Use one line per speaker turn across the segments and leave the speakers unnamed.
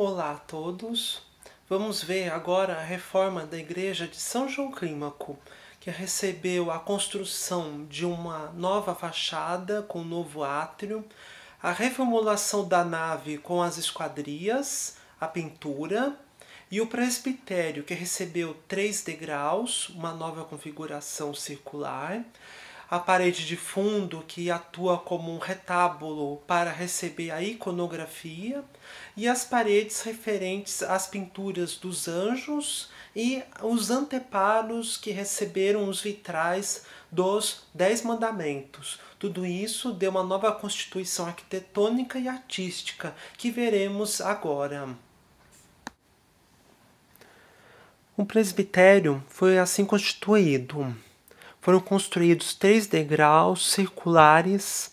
Olá a todos. Vamos ver agora a reforma da igreja de São João Clímaco, que recebeu a construção de uma nova fachada com um novo átrio, a reformulação da nave com as esquadrias, a pintura e o presbitério que recebeu três degraus, uma nova configuração circular, a parede de fundo que atua como um retábulo para receber a iconografia, e as paredes referentes às pinturas dos anjos e os anteparos que receberam os vitrais dos Dez Mandamentos. Tudo isso deu uma nova constituição arquitetônica e artística que veremos agora. Um presbitério foi assim constituído foram construídos três degraus circulares,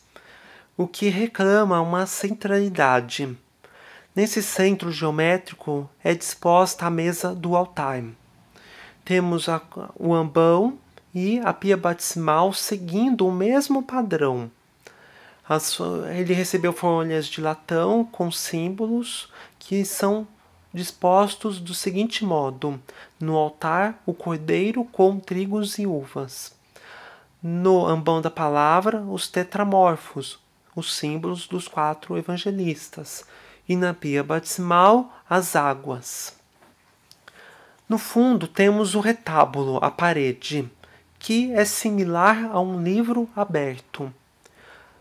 o que reclama uma centralidade. Nesse centro geométrico é disposta a mesa do altar. Temos a, o ambão e a pia batismal seguindo o mesmo padrão. As, ele recebeu folhas de latão com símbolos que são dispostos do seguinte modo: no altar, o cordeiro com trigos e uvas. No ambão da palavra, os tetramorfos, os símbolos dos quatro evangelistas, e na pia batismal, as águas. No fundo, temos o retábulo, a parede, que é similar a um livro aberto.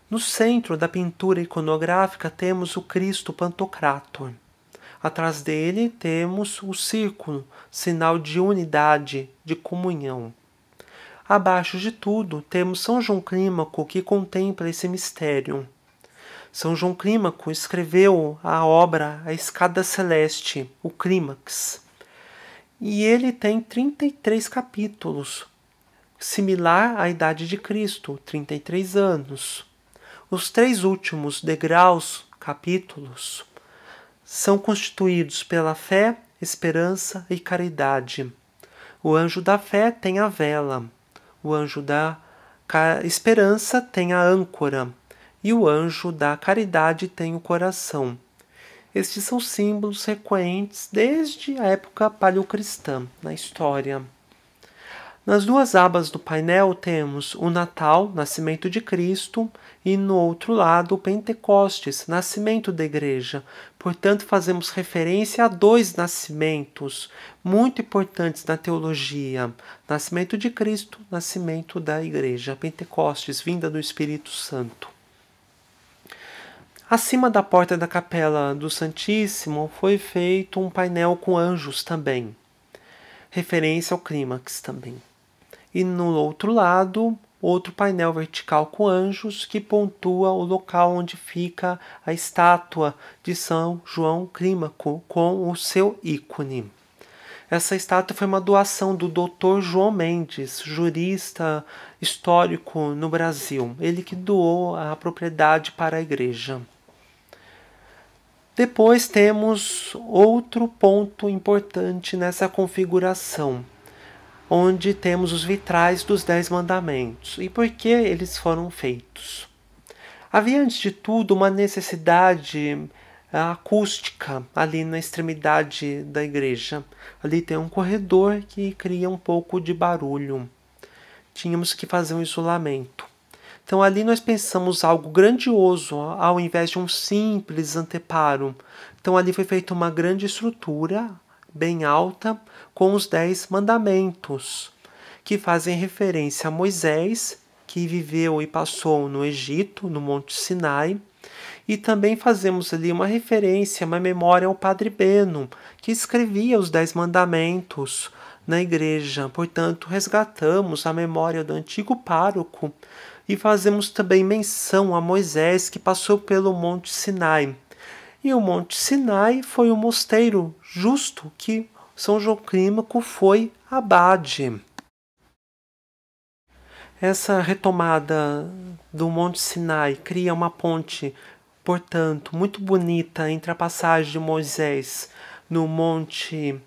No centro da pintura iconográfica temos o Cristo Pantocrator. Atrás dele temos o círculo, sinal de unidade, de comunhão. Abaixo de tudo temos São João Clímaco que contempla esse mistério. São João Clímaco escreveu a obra A Escada Celeste, o Clímax. E ele tem 33 capítulos, similar à idade de Cristo, 33 anos. Os três últimos degraus, capítulos, são constituídos pela fé, esperança e caridade. O anjo da fé tem a vela, o anjo da esperança tem a âncora e o anjo da caridade tem o coração. Estes são símbolos frequentes desde a época paleocristã na história. Nas duas abas do painel temos o Natal, Nascimento de Cristo, e no outro lado o Pentecostes, Nascimento da Igreja. Portanto, fazemos referência a dois nascimentos muito importantes na teologia: Nascimento de Cristo, Nascimento da Igreja, Pentecostes, vinda do Espírito Santo. Acima da porta da capela do Santíssimo foi feito um painel com anjos também, referência ao clímax também e no outro lado outro painel vertical com anjos que pontua o local onde fica a estátua de São João Clímaco com o seu ícone. Essa estátua foi uma doação do Dr. João Mendes, jurista histórico no Brasil. Ele que doou a propriedade para a igreja. Depois temos outro ponto importante nessa configuração onde temos os vitrais dos Dez Mandamentos e por que eles foram feitos. Havia, antes de tudo, uma necessidade ah, acústica ali na extremidade da igreja. Ali tem um corredor que cria um pouco de barulho. Tínhamos que fazer um isolamento. Então ali nós pensamos algo grandioso ah, ao invés de um simples anteparo. Então ali foi feita uma grande estrutura bem alta com os Dez Mandamentos, que fazem referência a Moisés, que viveu e passou no Egito, no Monte Sinai, e também fazemos ali uma referência, uma memória ao Padre Beno, que escrevia os Dez Mandamentos na igreja. Portanto, resgatamos a memória do antigo pároco e fazemos também menção a Moisés que passou pelo Monte Sinai. E o Monte Sinai foi o mosteiro justo que são João Clímaco foi abade. Essa retomada do Monte Sinai cria uma ponte, portanto, muito bonita entre a passagem de Moisés no Monte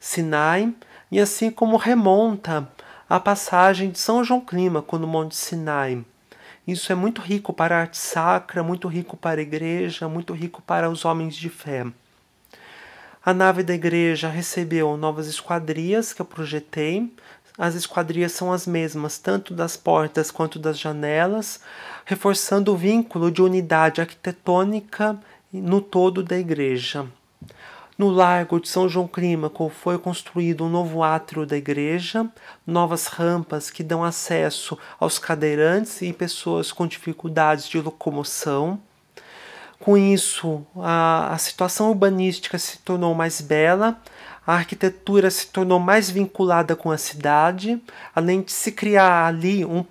Sinai e assim como remonta a passagem de São João Clímaco no Monte Sinai. Isso é muito rico para a arte sacra, muito rico para a igreja, muito rico para os homens de fé. A nave da igreja recebeu novas esquadrias que eu projetei. As esquadrias são as mesmas, tanto das portas quanto das janelas, reforçando o vínculo de unidade arquitetônica no todo da igreja. No Largo de São João Clímaco foi construído um novo átrio da igreja, novas rampas que dão acesso aos cadeirantes e pessoas com dificuldades de locomoção. Com isso, a, a situação urbanística se tornou mais bela, a arquitetura se tornou mais vinculada com a cidade, além de se criar ali um,